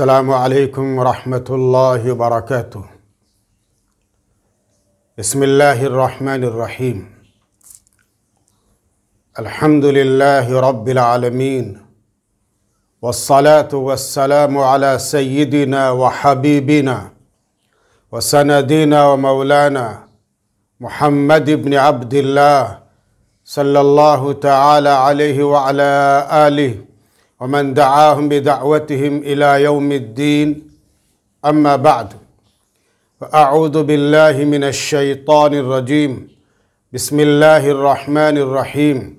السلام عليكم ورحمة الله وبركاته بسم الله الرحمن الرحيم الحمد لله رب العالمين والصلاة والسلام على سيدنا وحبيبنا وسندنا ومولانا محمد بن عبد الله صلى الله تعالى عليه وعلى آله ومن دعاهم بدعوتهم إلى يوم الدين أما بعد فأعوذ بالله من الشيطان الرجيم بسم الله الرحمن الرحيم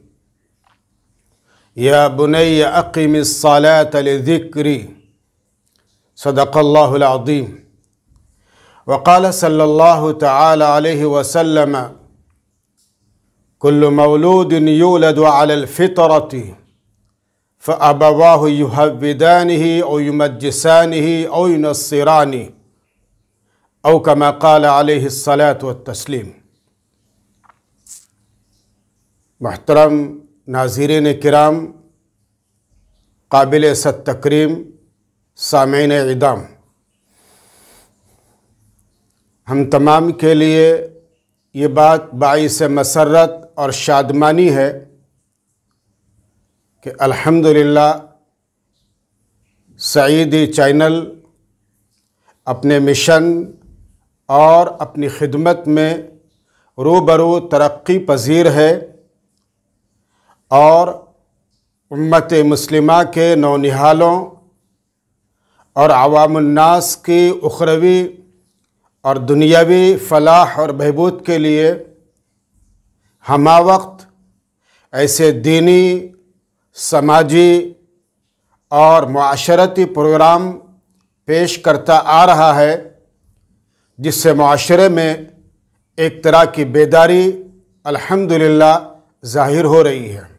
يا بني أقم الصلاة لذكري صدق الله العظيم وقال صلى الله تعالى عليه وسلم كل مولود يولد على الفطره فأبواه يهودانه أو يمجسانه أو ينصرانه أو كما قال عليه الصلاة والتسليم محترم ناظرین کرام قابل ست تکریم سامعین اعدام ہم تمام کے لئے یہ بات باعث مسرت اور شادمانی ہے कि अल्हम्दुलिल्लाह सईदी चैनल अपने मिशन और अपनी खिदमत में रूबरू तरक्की पजीर है और उम्मत मुस्लिमा के नौनिहालों और आवामनास की उखरवी और दुनियावी फलाह और बहबूद के लिए हमा वक्त ऐसे दीनी समाजी और माशरती प्रोग्राम पेश करता आ रहा है जिससे माशरे में एक तरह की बेदारी अल्हम्दुलिल्लाह ज़ाहिर हो रही है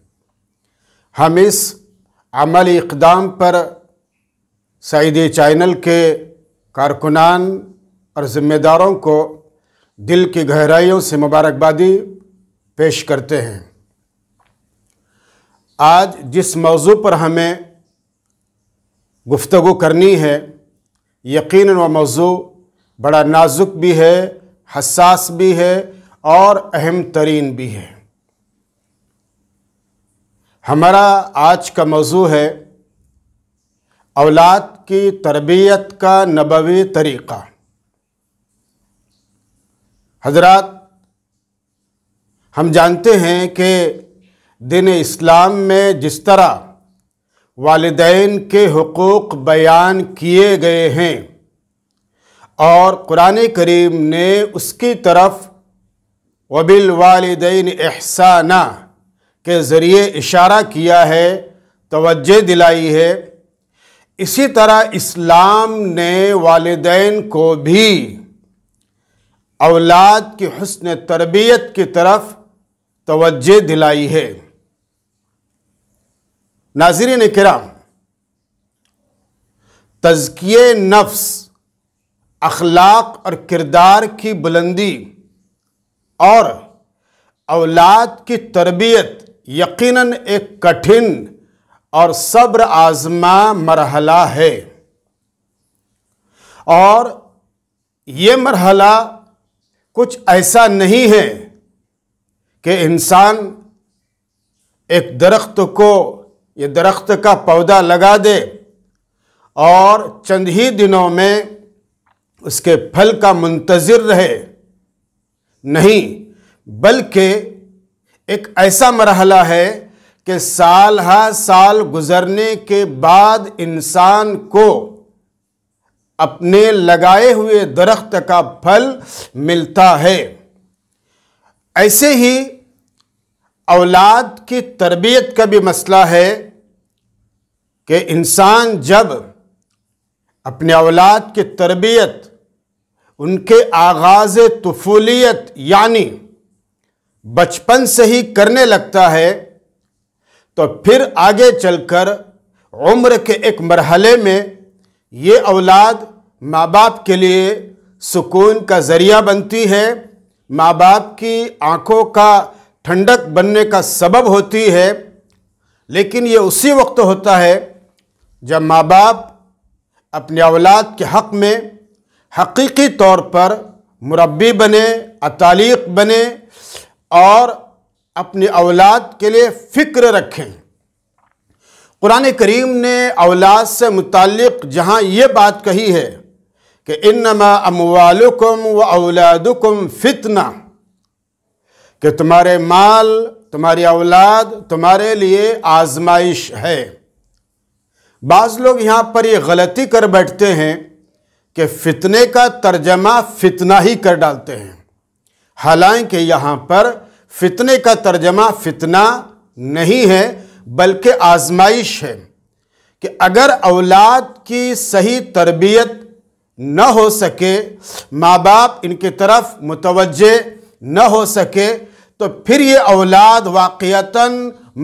हम इस अमली इकदाम पर सईदी चैनल के कारकुनान और ज़िम्मेदारों को दिल की गहराइयों से मुबारकबादी पेश करते हैं आज जिस मौजू पर हमें गुफ्तु करनी है यकीन व मौजू बड़ा नाजुक भी है हसास भी है और अहम तरीन भी है हमारा आज का मौजू है औलाद की तरबियत का नबवी तरीक़ा हजरात हम जानते हैं कि दिन इस्लाम में जिस तरह वालदेन के हकूक़ बयान किए गए हैं और क़ुरान करीम ने उसकी तरफ वबिल वालदेन एहसाना के ज़रिए इशारा किया है तोज्जह दिलाई है इसी तरह इस्लाम ने वालदेन को भी औलाद की हसन तरबियत की तरफ तोज्जह दिलाई है नाजरीन कराम तजकिए नफ्स अखलाक और किरदार की बुलंदी और औलाद की तरबियत यकीनन एक कठिन और सब्र आजमा मरहला है और ये मरहला कुछ ऐसा नहीं है कि इंसान एक दरख्त को ये दरख्त का पौधा लगा दे और चंद ही दिनों में उसके फल का मुंतज़र रहे नहीं बल्कि एक ऐसा मरहला है कि साल हा साल गुज़रने के बाद इंसान को अपने लगाए हुए दरख्त का फल मिलता है ऐसे ही औलाद की तरबियत का भी मसला है कि इंसान जब अपने औलाद की तरबियत उनके आगाज़ तफूलियत यानी बचपन से ही करने लगता है तो फिर आगे चलकर उम्र के एक मरहले में ये औलाद माँ बाप के लिए सुकून का ज़रिया बनती है माँ बाप की आँखों का ठंडक बनने का सबब होती है लेकिन ये उसी वक्त होता है जब माँ बाप अपने औलाद के हक़ में हकीकी तौर पर मुरबी बने अतालीक बने और अपने औलाद के लिए फ़िक्र रखें कुरान करीम ने औलाद से मुतक़ जहाँ ये बात कही है कि इनमा अमवालकुम व औलादुकुम फितना कि तुम्हारे माल तुम्हारी औलाद तुम्हारे लिए आजमाइश है बाज़ लोग यहाँ पर ये गलती कर बैठते हैं कि फितने का तर्जमा फितना ही कर डालते हैं हालांकि यहाँ पर फितने का तर्जमा फितना नहीं है बल्कि आजमाइश है कि अगर औलाद की सही तरबियत न हो सके माँ बाप इनकी तरफ मुतवजह न हो सके तो फिर ये औलाद वाक़ता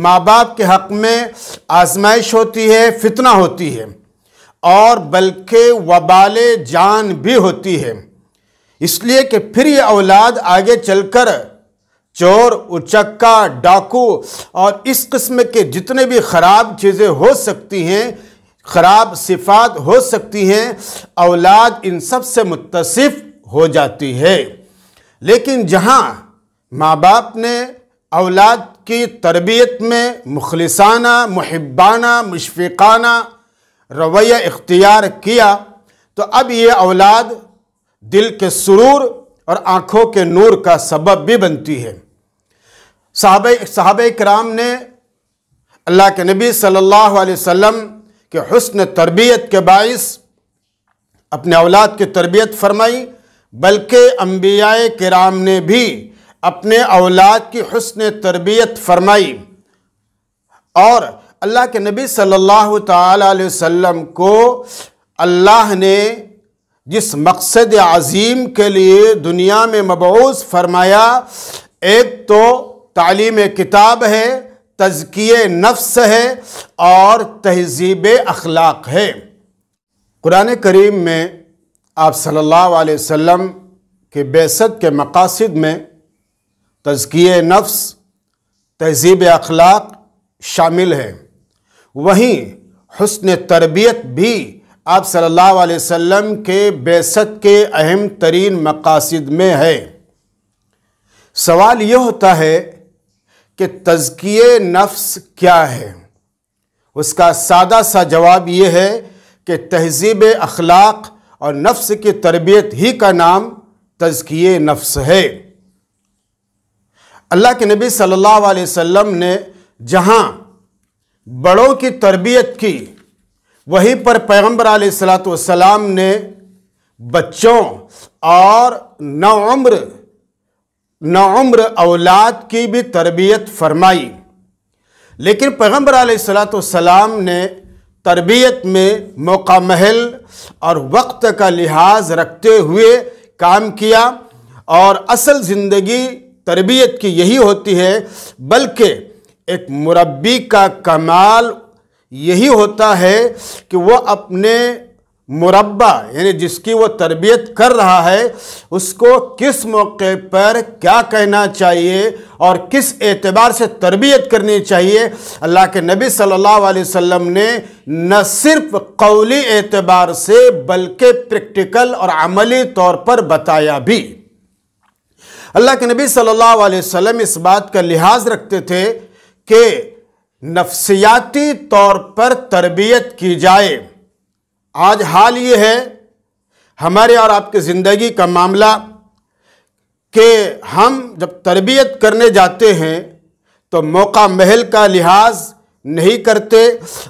माँ बाप के हक़ में आजमाइश होती है फितना होती है और बल्कि वबाल जान भी होती है इसलिए कि फिर ये औलाद आगे चलकर चोर उचक्का डाकू और इस किस्म के जितने भी ख़राब चीज़ें हो सकती हैं ख़राब सिफात हो सकती हैं औलाद इन सब से मुतसिफ हो जाती है लेकिन जहाँ माँ बाप ने औलाद की तरबियत में मुखलसाना महबाना मुशफ़ाना रवैया इख्तियार किया तो अब ये औलाद दिल के सुरूर और आँखों के नूर का सबब भी बनती है साहब साहब कराम ने अल्लाह के नबी सल्लल्लाहु अलैहि वसल्लम के हसन तरबियत के बायस अपने औलाद की तरबियत फरमाई बल्कि अम्बिया कराम ने भी अपने औलाद की हसन तरबियत फरमाई और अल्लाह के नबी सल्लल्लाहु अलैहि वसल्लम को अल्लाह ने जिस मकसद अज़ीम के लिए दुनिया में मबूस फरमाया एक तो तालीम किताब है तजकिए नफ्स है और तहजीब अखलाक है कुरान करीम में आप सल्लल्लाहु अलैहि वसल्लम के बेसत के मकासद में तज़किए नफ्स तहज़ीब अखलाक शामिल है वहीं हसन तरबियत भी आप सल्लल्लाहु अलैहि वसल्लम के बेसत के अहम तरीन मकासद में है सवाल यह होता है कि तज़किए नफ्स क्या है उसका सादा सा जवाब ये है कि तहज़ीब अखलाक और नफ्स की तरबियत ही का नाम तज़किए नफ्स है अल्लाह के नबी सल्लल्लाहु अलैहि वसल्लम ने जहाँ बड़ों की तरबियत की वहीं पर पैगम्बर सलाम ने बच्चों और नौम्र नौम्र औलाद की भी तरबियत फरमाई लेकिन पैगम्बर सलाम ने तरबियत में मौका महल और वक्त का लिहाज रखते हुए काम किया और असल ज़िंदगी तरबियत की यही होती है बल्कि एक मुरबी का कमाल यही होता है कि वह अपने मुरबा यानी जिसकी वो तरबियत कर रहा है उसको किस मौके पर क्या कहना चाहिए और किस एतबार से तरबियत करनी चाहिए अल्लाह के नबी सल्लल्लाहु अलैहि वसल्लम ने न सिर्फ कौली एतबार से बल्कि प्रैक्टिकल और अमली तौर पर बताया भी अल्लाह के नबी सल्लल्लाहु अलैहि वसल्लम इस बात का लिहाज रखते थे कि नफ्सियाती तौर पर तरबियत की जाए आज हाल ये है हमारे और आपके ज़िंदगी का मामला कि हम जब तरबियत करने जाते हैं तो मौका महल का लिहाज नहीं करते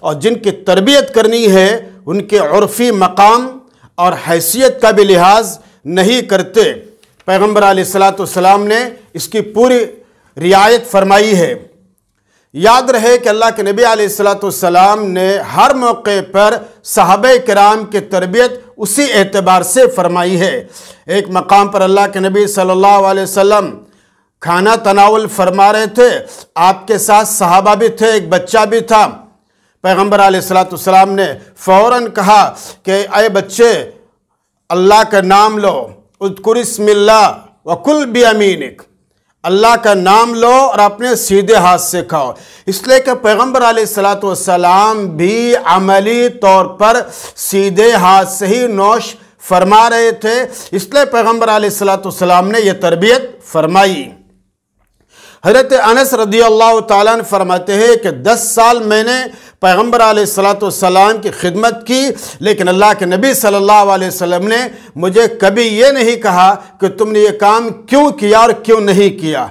और जिनकी तरबियत करनी है उनके उर्फ़ी मकाम और हैसियत का भी लिहाज नहीं करते पैगम्बर सलाम ने इसकी पूरी रियायत फरमाई है याद रहे कि अल्लाह के नबी आसलाम ने हर मौके पर साहब कराम की तरबियत उसी एतबार से फरमाई है एक मकाम पर अल्लाह के नबी सल्लल्लाहु अलैहि वसल्लम खाना तनावल फरमा रहे थे आपके साथ साहबा भी थे एक बच्चा भी था पैगम्बर सलाम ने फ़ौर कहा कि अय बच्चे अल्लाह का नाम लो उदकुरस्मिल्ला वकुल बियामीनिक अल्लाह का नाम लो और अपने सीधे हाथ से खाओ इसलिए कि पैगम्बर सलाम भी अमली तौर पर सीधे हाथ से ही नौश फरमा रहे थे इसलिए पैगम्बर सलाम ने यह तरबियत फरमाई हजरत अनस रदी अल्लाह तरमाते हैं कि दस साल मैंने पैगम्बर आसलातम की खिदमत की लेकिन अल्लाह के नबी सल्ला वसम ने मुझे कभी ये नहीं कहा कि तुमने ये काम क्यों किया और क्यों नहीं किया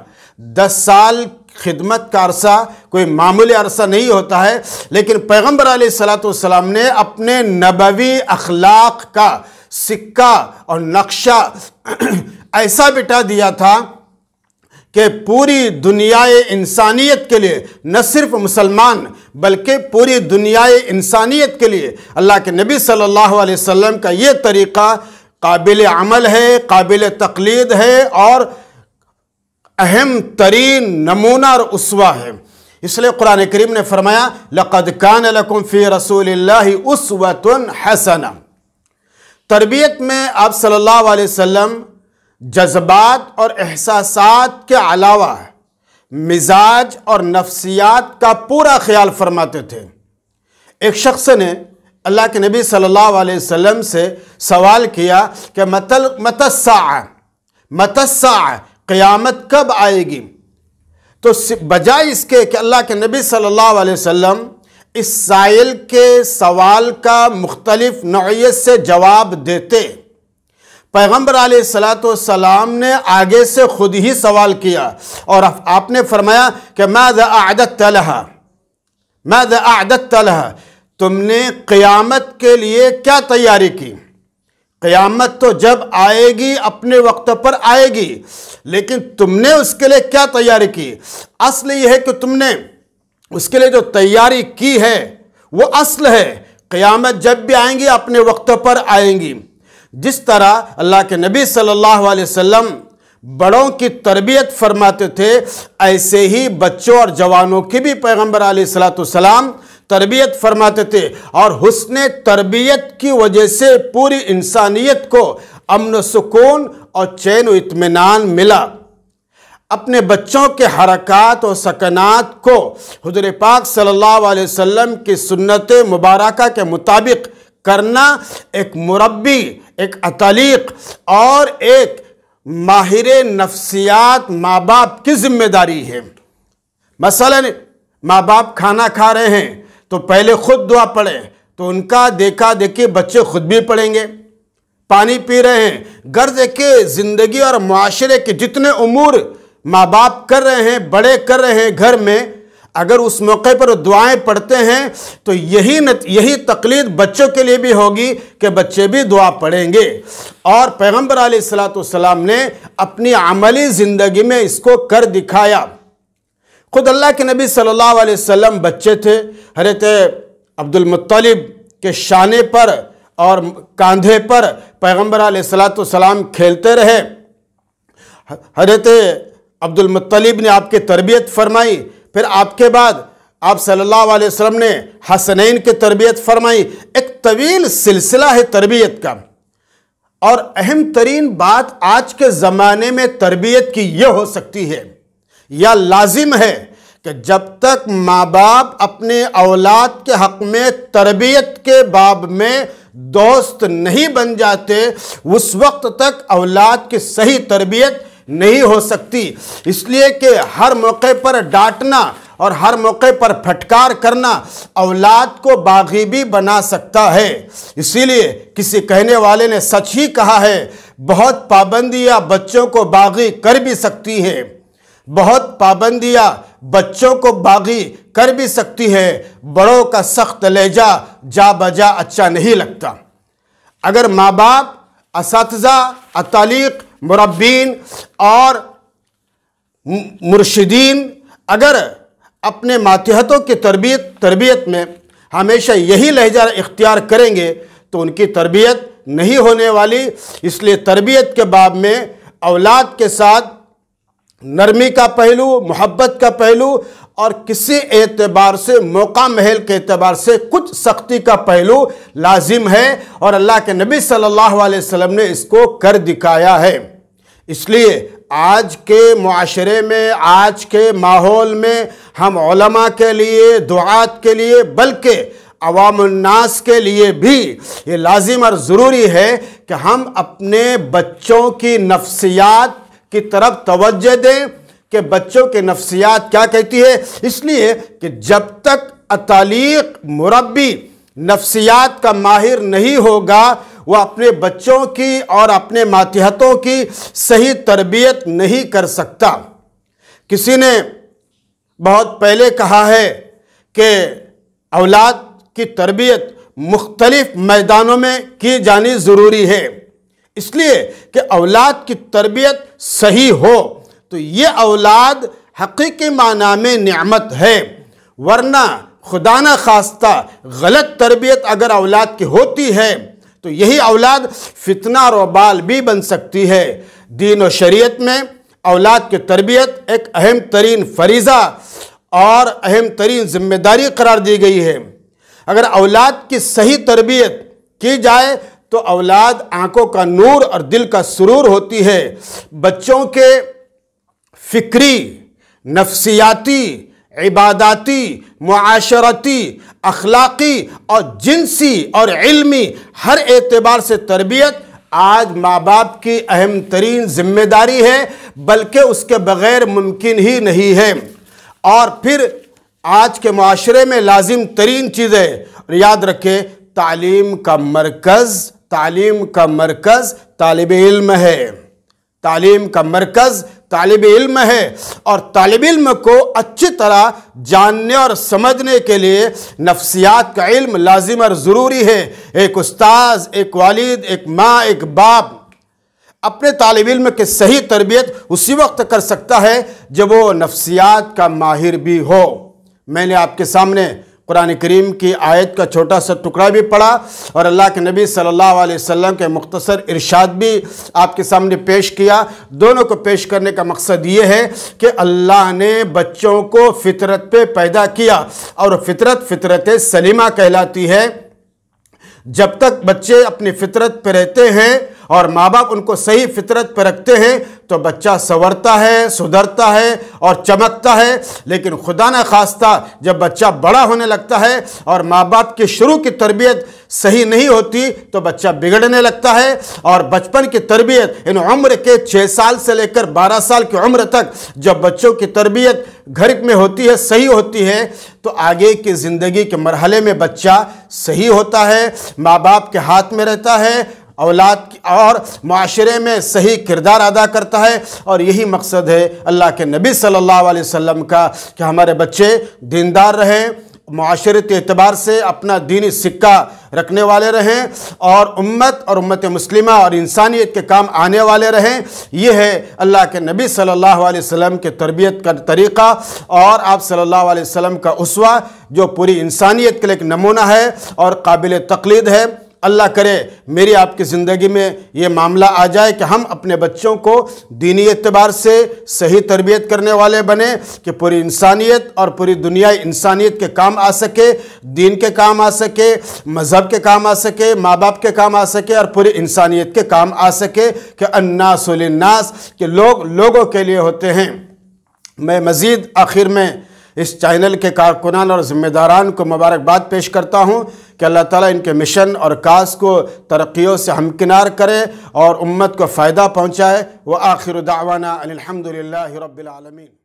दस साल खिदमत का अरसा कोई मामूली अरसा नहीं होता है लेकिन पैगम्बर सलाम ने अपने नबवी अखलाक का सिक्का और नक्शा ऐसा बिटा दिया था कि पूरी दुनिया इंसानियत के लिए न सिर्फ मुसलमान बल्कि पूरी दुनियाई इंसानियत के लिए अल्लाह के नबी सल्लल्लाहु अलैहि वसल्लम का ये तरीक़ा काबिल अमल है काबिल तकलीद है और अहम तरीन नमूना और उसवा है इसलिए कुरान करीम ने फरमाया लक़द कान लकुम फ़ी रसूल उसवतन हसना तरबियत में आप सल्लल्लाहु अलैहि वसल्लम जज्बात और एहसास के अलावा है मिजाज और नफ्सियात का पूरा ख्याल फरमाते थे एक शख्स ने अल्लाह के नबी सल्लल्लाहु अलैहि वसल्लम से सवाल किया कि मतल मतस्सा मतस्सा क़यामत कब आएगी तो बजाय इसके कि अल्लाह के नबी सल्लल्लाहु अलैहि वसल्लम इस साइल के सवाल का मुख्तलिफ नौीयत से जवाब देते पैगम्बर सलाम ने आगे से खुद ही सवाल किया और आपने फरमाया कि द आदत तलहा मद आदत तलहा तुमने क्यामत के लिए क्या तैयारी की क्यामत तो जब आएगी अपने वक्त पर आएगी लेकिन तुमने उसके लिए क्या तैयारी की असल यह है कि तुमने उसके लिए जो तैयारी की है वो असल है क़ियामत जब भी आएंगी अपने वक्त पर आएंगी जिस तरह अल्लाह के नबी सल्लल्लाहु अलैहि वसल्लम बड़ों की तरबियत फरमाते थे ऐसे ही बच्चों और जवानों की भी पैगम्बर सलाम तरबियत फरमाते थे और हुसन तरबियत की वजह से पूरी इंसानियत को अमन सुकून और चैन इतमान मिला अपने बच्चों के हरकत और सकनात को हजर पाक सल्लल्लाहु अलैहि वसल्लम की सुन्नत मुबारक के मुताबिक करना एक मुरबी एक अतलीक और एक माहिर नफ्सियात माँ बाप की ज़िम्मेदारी है मसला माँ बाप खाना खा रहे हैं तो पहले खुद दुआ पढ़े तो उनका देखा देखी बच्चे खुद भी पढ़ेंगे पानी पी रहे हैं गर्ज के ज़िंदगी और माशरे के जितने उमूर माँ बाप कर रहे हैं बड़े कर रहे हैं घर में अगर उस मौके पर दुआएं पढ़ते हैं तो यही नत, यही तकलीद बच्चों के लिए भी होगी कि बच्चे भी दुआ पढ़ेंगे और पैगम्बर सलाम ने अपनी अमली ज़िंदगी में इसको कर दिखाया ख़ुद अल्लाह के नबी सल्लल्लाहु अलैहि वसल्लम बच्चे थे हरत अब्दुलमतलब के शाने पर और कंधे पर पैगम्बर सलाम खेलते रहे हरत अब्दुलमतलब ने आपकी तरबियत फरमाई फिर आपके बाद आप सल्लल्लाहु अलैहि वसल्लम ने हसनैन की तरबियत फरमाई एक तवील सिलसिला है तरबियत का और अहम तरीन बात आज के ज़माने में तरबियत की यह हो सकती है या लाजिम है कि जब तक माँ बाप अपने औलाद के हक में तरबियत के बाब में दोस्त नहीं बन जाते उस वक्त तक औलाद की सही तरबियत नहीं हो सकती इसलिए कि हर मौके पर डांटना और हर मौके पर फटकार करना औलाद को बागी भी बना सकता है इसीलिए किसी कहने वाले ने सच ही कहा है बहुत पाबंदियाँ बच्चों को बागी कर भी सकती है बहुत पाबंदियाँ बच्चों को बागी कर भी सकती है बड़ों का सख्त लहजा जा बजा अच्छा नहीं लगता अगर माँ बाप इस अतालीक मुरबीन और मुर्शदीन अगर अपने मातहतों की तरबियत तरबियत में हमेशा यही लहजा इख्तियार करेंगे तो उनकी तरबियत नहीं होने वाली इसलिए तरबियत के बाब में औलाद के साथ नरमी का पहलू मोहब्बत का पहलू और किसी एतबार से मौका महल के एतबार से कुछ सख्ती का पहलू लाजिम है और अल्लाह के नबी सल्लल्लाहु अलैहि वसल्लम ने इसको कर दिखाया है इसलिए आज के माशरे में आज के माहौल में हम ओलमा के लिए दुआत के लिए बल्कि अवामनास के लिए भी ये लाजिम और ज़रूरी है कि हम अपने बच्चों की नफ्सियात की तरफ तवज्जो दें कि बच्चों के नफ्सियात क्या कहती है इसलिए कि जब तक अतालीक मुरबी नफ्सियात का माहिर नहीं होगा वह अपने बच्चों की और अपने मातहतों की सही तरबियत नहीं कर सकता किसी ने बहुत पहले कहा है कि औलाद की तरबियत मुख्तलिफ़ मैदानों में की जानी ज़रूरी है इसलिए कि औलाद की तरबियत सही हो तो ये औलाद हकीकी माना में नियामत है वरना खुदा न खास्ता गलत तरबियत अगर औलाद की होती है तो यही औलाद फितना रोबाल भी बन सकती है दीन और शरीयत में औलाद की तरबियत एक अहम तरीन फरीज़ा और अहम तरीन ज़िम्मेदारी करार दी गई है अगर औलाद की सही तरबियत की जाए तो औलाद आंखों का नूर और दिल का सुरूर होती है बच्चों के फिक्री नफ्सियाती इबादती माशरती अखलाक़ी और जिनसी और इलमी हर एतबार से तरबियत आज माँ बाप की अहम तरीन जिम्मेदारी है बल्कि उसके बग़ैर मुमकिन ही नहीं है और फिर आज के माशरे में लाजिम तरीन चीज़ है याद रखें तालीम का मरकज़ तालीम का मरकज़ तालब इल्म है तालीम का मरकज़ तालब इल्म है और तालब इल्म को अच्छी तरह जानने और समझने के लिए नफ्सियात का इल्म लाजिम और ज़रूरी है एक उस्ताद एक वालिद एक माँ एक बाप अपने तालब इल्म की सही तरबियत उसी वक्त कर सकता है जब वो नफ्सियात का माहिर भी हो मैंने आपके सामने कुरान करीम की आयत का छोटा सा टुकड़ा भी पढ़ा और अल्लाह के नबी सल्लल्लाहु अलैहि वसल्लम के मुख्तसर इरशाद भी आपके सामने पेश किया दोनों को पेश करने का मकसद ये है कि अल्लाह ने बच्चों को फितरत पे पैदा किया और फितरत फितरत सलीमा कहलाती है जब तक बच्चे अपनी फितरत पर रहते हैं और माँ बाप उनको सही फितरत पर रखते हैं तो बच्चा संवरता है सुधरता है और चमकता है लेकिन खुदा न खास्ता जब बच्चा बड़ा होने लगता है और माँ बाप की शुरू की तरबियत सही नहीं होती तो बच्चा बिगड़ने लगता है और बचपन की तरबियत इन उम्र के छः साल से लेकर बारह साल की उम्र तक जब बच्चों की तरबियत घर में होती है सही होती है तो आगे की ज़िंदगी के मरहले में बच्चा सही होता है माँ बाप के हाथ में रहता है औलाद और माशरे में सही किरदार अदा करता है और यही मकसद है अल्लाह के नबी सल्लल्लाहु अलैहि वसल्लम का कि हमारे बच्चे दीनदार रहें माशरत एतबार से अपना दीनी सिक्का रखने वाले रहें और उम्मत और उम्मत मुस्लिमा और इंसानियत के काम आने वाले रहें यह है अल्लाह के नबी सल्लल्लाहु अलैहि वसल्लम के तरबियत का तरीक़ा और आप सल्लल्लाहु अलैहि वसल्लम का उसवा जो पूरी इंसानियत के लिए एक नमूना है और काबिल तकलीद है अल्लाह करे मेरी आपकी ज़िंदगी में ये मामला आ जाए कि हम अपने बच्चों को दीनी एतबार से सही तरबियत करने वाले बने कि पूरी इंसानियत और पूरी दुनिया इंसानियत के काम आ सके दीन के काम आ सके मज़हब के काम आ सके माँ बाप के काम आ सके और पूरी इंसानियत के काम आ सके कि अन्नासनास के लोग लोगों के लिए होते हैं मैं मज़ीद आखिर में इस चैनल के कारकुनान और ज़िम्मेदारान को मुबारकबाद पेश करता हूँ कि अल्लाह ताला इनके मिशन और काज को तरक्कीों से हमकिनार करे और उम्मत को फ़ायदा पहुँचाए व आखिर दावाना अलहमदिल्ला रबालमीन